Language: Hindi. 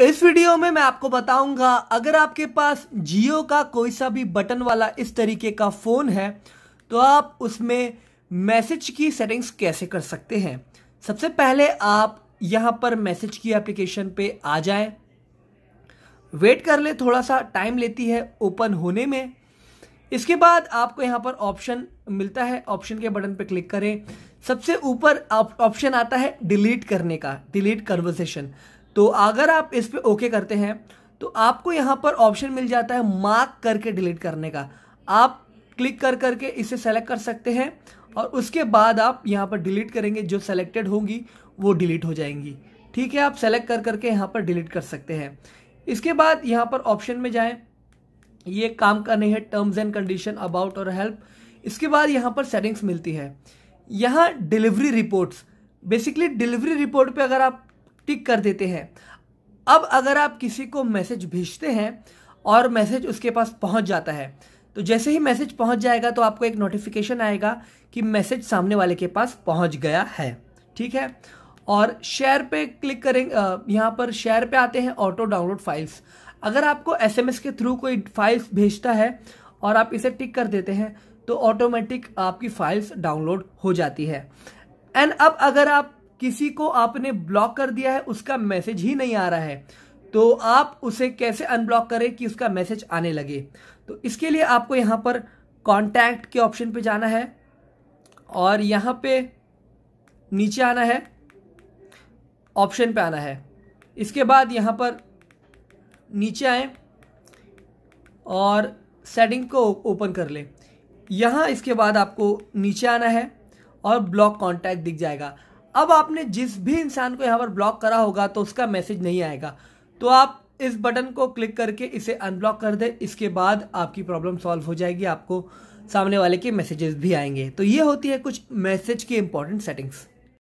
इस वीडियो में मैं आपको बताऊंगा अगर आपके पास जियो का कोई सा भी बटन वाला इस तरीके का फ़ोन है तो आप उसमें मैसेज की सेटिंग्स कैसे कर सकते हैं सबसे पहले आप यहाँ पर मैसेज की एप्लीकेशन पे आ जाए वेट कर ले थोड़ा सा टाइम लेती है ओपन होने में इसके बाद आपको यहाँ पर ऑप्शन मिलता है ऑप्शन के बटन पर क्लिक करें सबसे ऊपर ऑप्शन आता है डिलीट करने का डिलीट कन्वर्सेशन तो अगर आप इस पर ओके करते हैं तो आपको यहाँ पर ऑप्शन मिल जाता है मार्क करके डिलीट करने का आप क्लिक कर करके इसे सेलेक्ट कर सकते हैं और उसके बाद आप यहाँ पर डिलीट करेंगे जो सेलेक्टेड होंगी वो डिलीट हो जाएंगी ठीक है आप सेलेक्ट कर करके यहाँ पर डिलीट कर सकते हैं इसके बाद यहाँ पर ऑप्शन में जाएं ये काम करने है टर्म्स एंड कंडीशन अबाउट और हेल्प इसके बाद यहाँ पर सेटिंग्स मिलती है यहाँ delivery reports basically delivery report पे अगर आप टिक कर देते हैं अब अगर आप किसी को मैसेज भेजते हैं और मैसेज उसके पास पहुंच जाता है तो जैसे ही मैसेज पहुंच जाएगा तो आपको एक नोटिफिकेशन आएगा कि मैसेज सामने वाले के पास पहुंच गया है ठीक है और शेयर पे क्लिक करें यहाँ पर शेयर पे आते हैं ऑटो डाउनलोड फाइल्स अगर आपको एसएमएस के थ्रू कोई फाइल्स भेजता है और आप इसे टिक कर देते हैं तो ऑटोमेटिक आपकी फाइल्स डाउनलोड हो जाती है एंड अब अगर आप किसी को आपने ब्लॉक कर दिया है उसका मैसेज ही नहीं आ रहा है तो आप उसे कैसे अनब्लॉक करें कि उसका मैसेज आने लगे तो इसके लिए आपको यहाँ पर कॉन्टैक्ट के ऑप्शन पे जाना है और यहाँ पे नीचे आना है ऑप्शन पे आना है इसके बाद यहाँ पर नीचे आए और सेटिंग को ओपन कर लें यहाँ इसके बाद आपको नीचे आना है और ब्लॉक कॉन्टैक्ट दिख जाएगा अब आपने जिस भी इंसान को यहाँ पर ब्लॉक करा होगा तो उसका मैसेज नहीं आएगा तो आप इस बटन को क्लिक करके इसे अनब्लॉक कर दें इसके बाद आपकी प्रॉब्लम सॉल्व हो जाएगी आपको सामने वाले के मैसेजेस भी आएंगे तो ये होती है कुछ मैसेज की इंपॉर्टेंट सेटिंग्स